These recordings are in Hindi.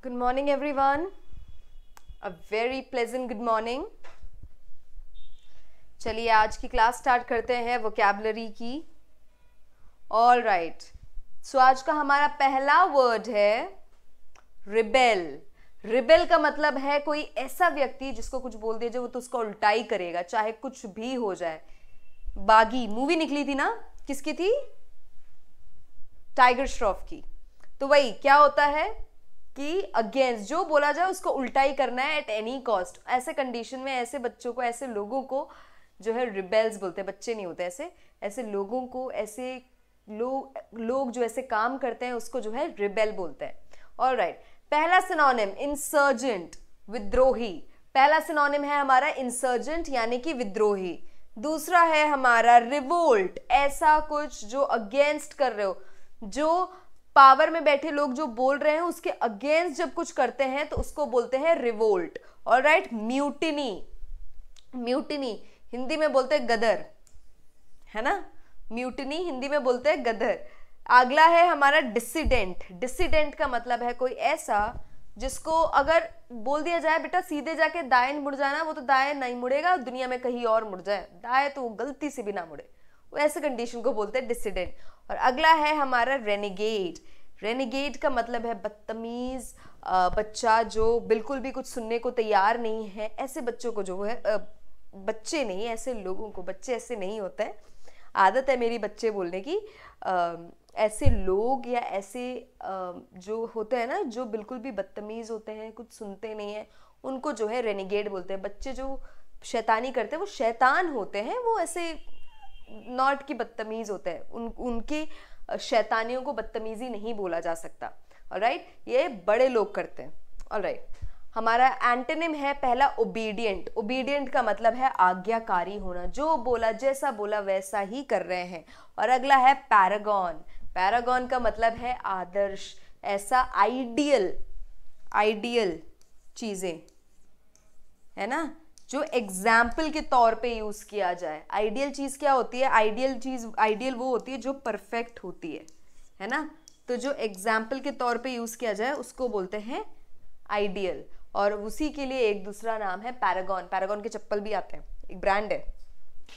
Good morning, everyone. A very pleasant good morning. चलिए आज की क्लास स्टार्ट करते हैं वोकेबलरी की ऑल राइट सो आज का हमारा पहला वर्ड है रिबेल रिबेल का मतलब है कोई ऐसा व्यक्ति जिसको कुछ बोल दिया जो वो तो उसका उल्टाई करेगा चाहे कुछ भी हो जाए बागी मूवी निकली थी ना किसकी थी टाइगर श्रॉफ की तो वही क्या होता है कि अगेंस्ट जो बोला जाए उसको उल्टा ही करना है एट एनी कॉस्ट ऐसे कंडीशन में ऐसे बच्चों को ऐसे लोगों को जो है रिबेल्स बोलते हैं बच्चे नहीं होते ऐसे ऐसे लोगों को ऐसे लोग लोग जो ऐसे काम करते हैं उसको जो है रिबेल बोलते हैं और राइट right. पहला सिनोनिम इंसर्जेंट विद्रोही पहला सिनोनिम है हमारा इंसर्जेंट यानी कि विद्रोही दूसरा है हमारा रिवोल्ट ऐसा कुछ जो अगेंस्ट कर रहे हो जो पावर में बैठे लोग जो बोल रहे हैं उसके अगेंस्ट जब कुछ करते हैं तो उसको बोलते हैं रिवोल्ट और राइट म्यूटिनी म्यूटिनी हिंदी में बोलते हैं गदर है ना म्यूटिनी हिंदी में बोलते हैं गदर अगला है हमारा डिसिडेंट डिसिडेंट का मतलब है कोई ऐसा जिसको अगर बोल दिया जाए बेटा सीधे जाके दाएं मुड़ जाना वो तो दाएं नहीं मुड़ेगा दुनिया में कहीं और मुड़ जाए दाएं तो गलती से भी ना मुड़े वो ऐसे कंडीशन को बोलते हैं डिसिडेंट और अगला है हमारा रेनिगेट रेनिगेट का मतलब है बदतमीज़ बच्चा जो बिल्कुल भी कुछ सुनने को तैयार नहीं है ऐसे बच्चों को जो है बच्चे नहीं ऐसे लोगों को बच्चे ऐसे नहीं होते हैं आदत है मेरी बच्चे बोलने की आ, ऐसे लोग या ऐसे आ, जो होते हैं ना जो बिल्कुल भी बदतमीज़ होते हैं कुछ सुनते नहीं हैं उनको जो है रेनिगेड बोलते हैं बच्चे जो शैतानी करते हैं वो शैतान होते हैं वो ऐसे नॉट की बदतमीज़ होते हैं उन उनकी शैतानियों को बदतमीज़ी नहीं बोला जा सकता और राइट ये बड़े लोग करते हैं और राइट हमारा एंटेनिम है पहला ओबीडियंट ओबीडियंट का मतलब है आज्ञाकारी होना जो बोला जैसा बोला वैसा ही कर रहे हैं और अगला है पैरागॉन पैरागॉन का मतलब है आदर्श ऐसा आइडियल आइडियल चीज़ें है ना जो एग्जाम्पल के तौर पे यूज़ किया जाए आइडियल चीज़ क्या होती है आइडियल चीज़ आइडियल वो होती है जो परफेक्ट होती है है ना तो जो एग्जाम्पल के तौर पे यूज़ किया जाए उसको बोलते हैं आइडियल और उसी के लिए एक दूसरा नाम है पैरागॉन पैरागॉन के चप्पल भी आते हैं एक ब्रांड है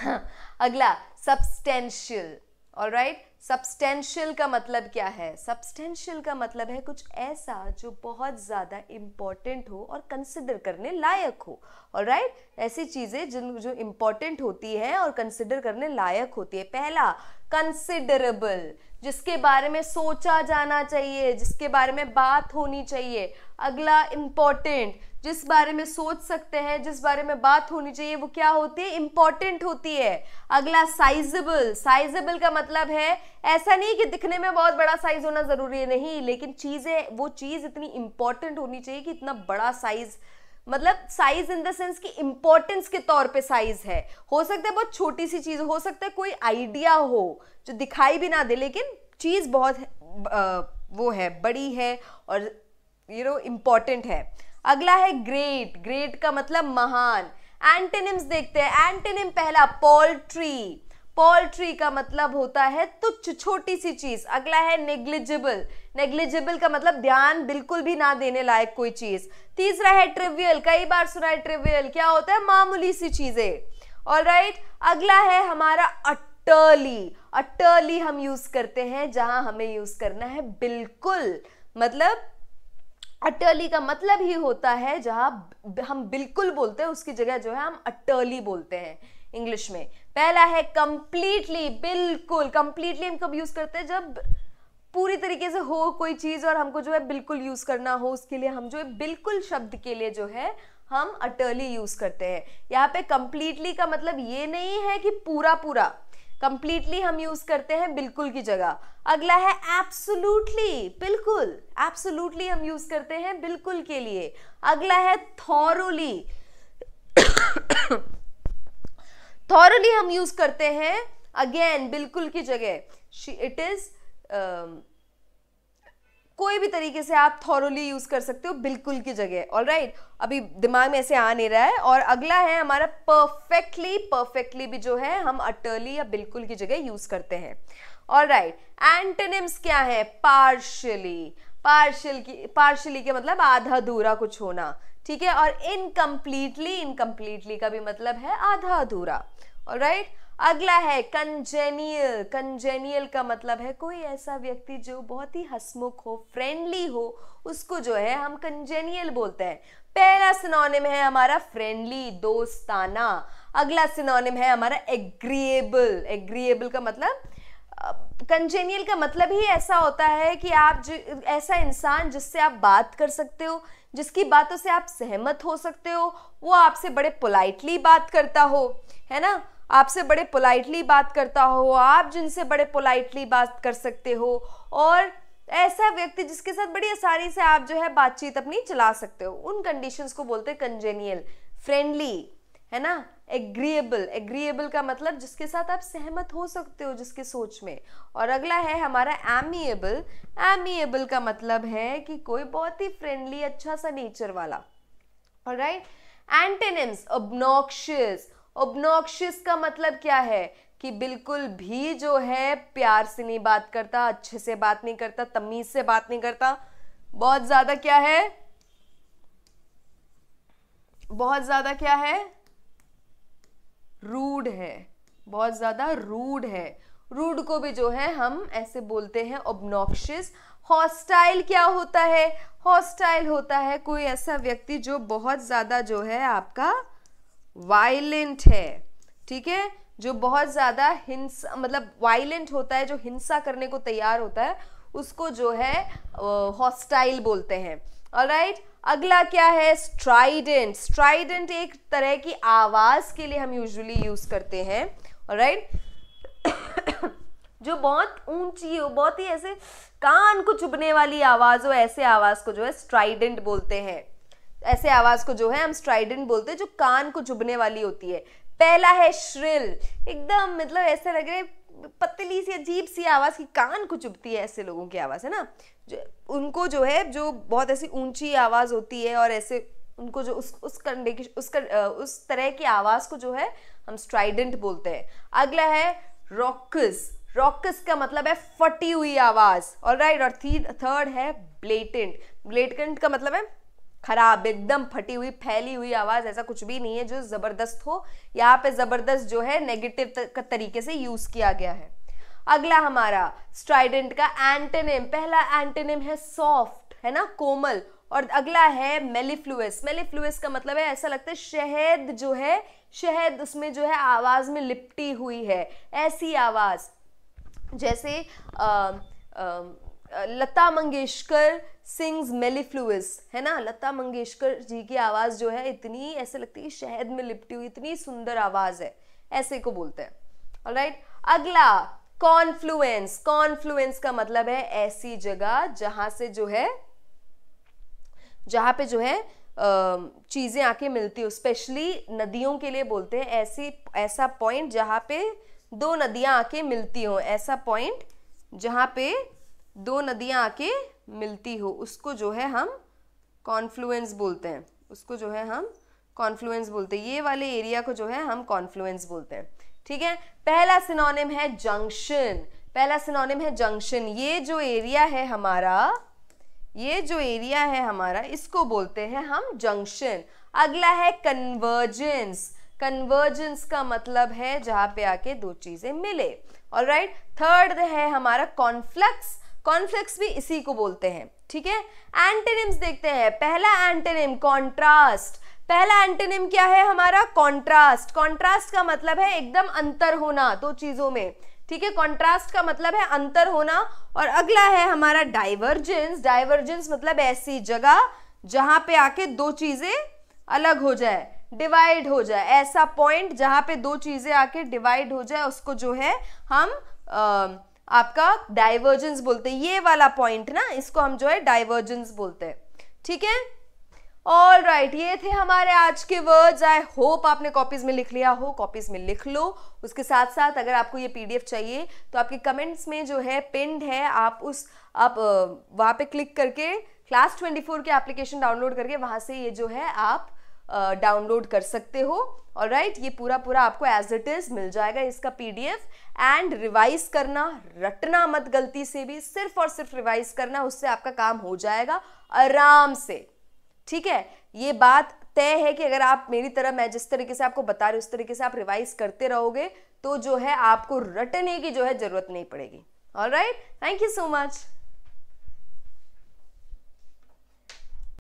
हाँ। अगला सब्सटेंशियल राइट सब्सटेंशियल का मतलब क्या है सब्सटेंशियल का मतलब है कुछ ऐसा जो बहुत ज़्यादा इम्पॉर्टेंट हो और कंसिडर करने लायक हो और right? ऐसी चीज़ें जिन जो इंपॉर्टेंट होती है और कंसिडर करने लायक होती है पहला कंसिडरेबल जिसके बारे में सोचा जाना चाहिए जिसके बारे में बात होनी चाहिए अगला इंपॉर्टेंट जिस बारे में सोच सकते हैं जिस बारे में बात होनी चाहिए वो क्या होती है इंपॉर्टेंट होती है अगला साइजेबल साइजेबल का मतलब है ऐसा नहीं कि दिखने में बहुत बड़ा साइज होना ज़रूरी है नहीं लेकिन चीज़ें वो चीज़ इतनी इंपॉर्टेंट होनी चाहिए कि इतना बड़ा साइज़ मतलब साइज इन द सेंस की इम्पोर्टेंस के तौर पे साइज है हो सकता है बहुत छोटी सी चीज हो सकता है कोई आइडिया हो जो दिखाई भी ना दे लेकिन चीज बहुत है, वो है बड़ी है और यू नो इम्पॉर्टेंट है अगला है ग्रेट ग्रेट का मतलब महान एंटेनिम्स देखते हैं एंटेनिम पहला पोल्ट्री पोल्ट्री का मतलब होता है तुच्छ छोटी सी चीज अगला है नेग्लिजिबल नेग्लिजिबल का मतलब ध्यान बिल्कुल भी ना देने लायक कोई चीज तीसरा है ट्रिवियल कई बार सुना है ट्रिवियल क्या होता है मामूली सी चीजें और राइट अगला है हमारा अटर्ली अटर्ली हम यूज करते हैं जहां हमें यूज करना है बिल्कुल मतलब अटर्ली का मतलब ही होता है जहाँ हम बिल्कुल बोलते हैं उसकी जगह जो है हम अटर्ली बोलते हैं इंग्लिश में पहला है कंप्लीटली बिल्कुल कंप्लीटली हम कब यूज़ करते हैं जब पूरी तरीके से हो कोई चीज़ और हमको जो है बिल्कुल यूज़ करना हो उसके लिए हम जो है बिल्कुल शब्द के लिए जो है हम अटर्ली यूज़ करते हैं यहाँ पे कंप्लीटली का मतलब ये नहीं है कि पूरा पूरा कंप्लीटली हम यूज करते हैं बिल्कुल की जगह अगला है एब्सोल्युटली बिल्कुल एब्सोल्युटली हम यूज करते हैं बिल्कुल के लिए अगला है थॉरोली थॉरोली हम यूज करते हैं अगेन बिल्कुल की जगह इट इज कोई भी तरीके से आप थॉरली यूज़ कर सकते हो बिल्कुल की जगह ऑल राइट अभी दिमाग में ऐसे आ नहीं रहा है और अगला है हमारा परफेक्टली परफेक्टली भी जो है हम अटर्ली या बिल्कुल की जगह यूज़ करते हैं ऑल राइट एंटनिम्स क्या है पार्शली पार्शल की पार्शली के मतलब आधा अधूरा कुछ होना ठीक है और इनकम्प्लीटली इनकम्प्लीटली का भी मतलब है आधा अधूरा राइट right? अगला है कंजेनियल कंजेनियल का मतलब है कोई ऐसा व्यक्ति जो बहुत ही हसमुख हो फ्रेंडली हो उसको जो है हम कंजेनियल बोलते हैं पहला सिनोनिम है हमारा फ्रेंडली दोस्ताना अगला सिनोनिम है हमारा एग्रीएबल एग्रीएबल का मतलब कंजेनियल का मतलब ही ऐसा होता है कि आप ऐसा इंसान जिससे आप बात कर सकते हो जिसकी बातों से आप सहमत हो सकते हो वो आपसे बड़े पोलाइटली बात करता हो है ना आपसे बड़े पोलाइटली बात करता हो आप जिनसे बड़े पोलाइटली बात कर सकते हो और ऐसा व्यक्ति जिसके साथ बड़ी आसानी से आप जो है बातचीत अपनी चला सकते हो उन कंडीशंस को बोलते हैं कंजेनियल फ्रेंडली है ना एग्रीएबल एग्रीएबल का मतलब जिसके साथ आप सहमत हो सकते हो जिसके सोच में और अगला है हमारा एमिएबल एमिएबल का मतलब है कि कोई बहुत ही फ्रेंडली अच्छा सा नेचर वाला और राइट एंटेनिम्स ऑबनॉक्शियस ओबनोक्शिस का मतलब क्या है कि बिल्कुल भी जो है प्यार से नहीं बात करता अच्छे से बात नहीं करता तमीज से बात नहीं करता बहुत ज्यादा क्या है बहुत ज्यादा क्या है रूड है बहुत ज्यादा रूड है रूड को भी जो है हम ऐसे बोलते हैं ओबनोक्शिस हॉस्टाइल क्या होता है हॉस्टाइल होता है कोई ऐसा व्यक्ति जो बहुत ज़्यादा जो है आपका वायलेंट है ठीक है जो बहुत ज़्यादा हिंसा मतलब वायलेंट होता है जो हिंसा करने को तैयार होता है उसको जो है हॉस्टाइल बोलते हैं और राइट right? अगला क्या है स्ट्राइडेंट स्ट्राइडेंट एक तरह की आवाज़ के लिए हम यूजुअली यूज़ करते हैं और राइट right? जो बहुत ऊंची हो बहुत ही ऐसे कान को चुभने वाली आवाज़ हो ऐसे आवाज़ को जो है स्ट्राइडेंट बोलते हैं ऐसे आवाज़ को जो है हम स्ट्राइडेंट बोलते हैं जो कान को चुभने वाली होती है पहला है श्रिल एकदम मतलब ऐसे लग रहा है पतली सी अजीब सी आवाज़ की कान को चुभती है ऐसे लोगों की आवाज़ है ना जो उनको जो है जो बहुत ऐसी ऊंची आवाज़ होती है और ऐसे उनको जो उस उस कंडे की उस कर, उस तरह की आवाज़ को जो है हम स्ट्राइडेंट बोलते हैं अगला है रॉकस रॉकस का मतलब है फटी हुई आवाज़ और राइट और थर्ड है ब्लेटेंट ब्लेटेंट का मतलब है खराब एकदम फटी हुई फैली हुई आवाज़ ऐसा कुछ भी नहीं है जो ज़बरदस्त हो यहाँ पे ज़बरदस्त जो है नेगेटिव तरीके से यूज़ किया गया है अगला हमारा स्ट्राइडेंट का एंटेनेम पहला एंटेनेम है सॉफ्ट है ना कोमल और अगला है मेलीफ्लूस मेलीफ्लूस का मतलब है ऐसा लगता है शहद जो है शहद उसमें जो है आवाज़ में लिपटी हुई है ऐसी आवाज़ जैसे आ, आ, लता मंगेशकर सिंग्स मेलीफ्लूस है ना लता मंगेशकर जी की आवाज़ जो है इतनी ऐसे लगती है शहद में लिपटी हुई इतनी सुंदर आवाज़ है ऐसे को बोलते हैं ऑलराइट अगला कॉन्फ्लुएंस कॉन्फ्लुएंस का मतलब है ऐसी जगह जहां से जो है जहां पे जो है चीज़ें आके मिलती हो स्पेशली नदियों के लिए बोलते हैं ऐसी ऐसा पॉइंट जहां पे दो नदियां आके मिलती हो ऐसा पॉइंट जहां पे दो नदियाँ आके मिलती हो उसको जो है हम कॉन्फ्लुएंस बोलते हैं उसको जो है हम कॉन्फ्लुएंस बोलते हैं ये वाले एरिया को जो है हम कॉन्फ्लुएंस बोलते हैं ठीक है पहला सिनोनिम है जंक्शन पहला सिनोनिम है जंक्शन ये जो एरिया है हमारा ये जो एरिया है हमारा इसको बोलते हैं हम जंक्शन अगला है कन्वर्जेंस कन्वर्जेंस का मतलब है जहाँ पे आके दो चीज़ें मिले और राइट थर्ड है हमारा कॉन्फ्लक्स कॉन्फ्लिक्स भी इसी को बोलते हैं ठीक है एंटेनिम्स देखते हैं पहला एंटेनिम कॉन्ट्रास्ट पहला एंटेनिम क्या है हमारा कॉन्ट्रास्ट कॉन्ट्रास्ट का मतलब है एकदम अंतर होना दो चीजों में ठीक है कॉन्ट्रास्ट का मतलब है अंतर होना और अगला है हमारा डाइवर्जेंस डाइवर्जेंस मतलब ऐसी जगह जहां पे आके दो चीजें अलग हो जाए डिवाइड हो जाए ऐसा पॉइंट जहां पे दो चीजें आके डिवाइड हो जाए उसको जो है हम आ, आपका डाइवर्जेंस बोलते हैं ये वाला पॉइंट ना इसको हम जो है डाइवर्जेंस बोलते हैं ठीक है ऑल राइट right, ये थे हमारे आज के वर्ड्स आई होप आपने कॉपीज में लिख लिया हो कॉपीज में लिख लो उसके साथ साथ अगर आपको ये पीडीएफ चाहिए तो आपके कमेंट्स में जो है पिंड है आप उस आप वहाँ पे क्लिक करके क्लास ट्वेंटी फोर के एप्लीकेशन डाउनलोड करके वहाँ से ये जो है आप डाउनलोड कर सकते हो और राइट ये पूरा पूरा आपको एज इट इज़ मिल जाएगा इसका पीडीएफ एंड रिवाइज करना रटना मत गलती से भी सिर्फ और सिर्फ रिवाइज करना उससे आपका काम हो जाएगा आराम से ठीक है ये बात तय है कि अगर आप मेरी तरह मैं जिस तरीके से आपको बता रही उस तरीके से आप रिवाइज करते रहोगे तो जो है आपको रटने की जो है ज़रूरत नहीं पड़ेगी और right thank you so much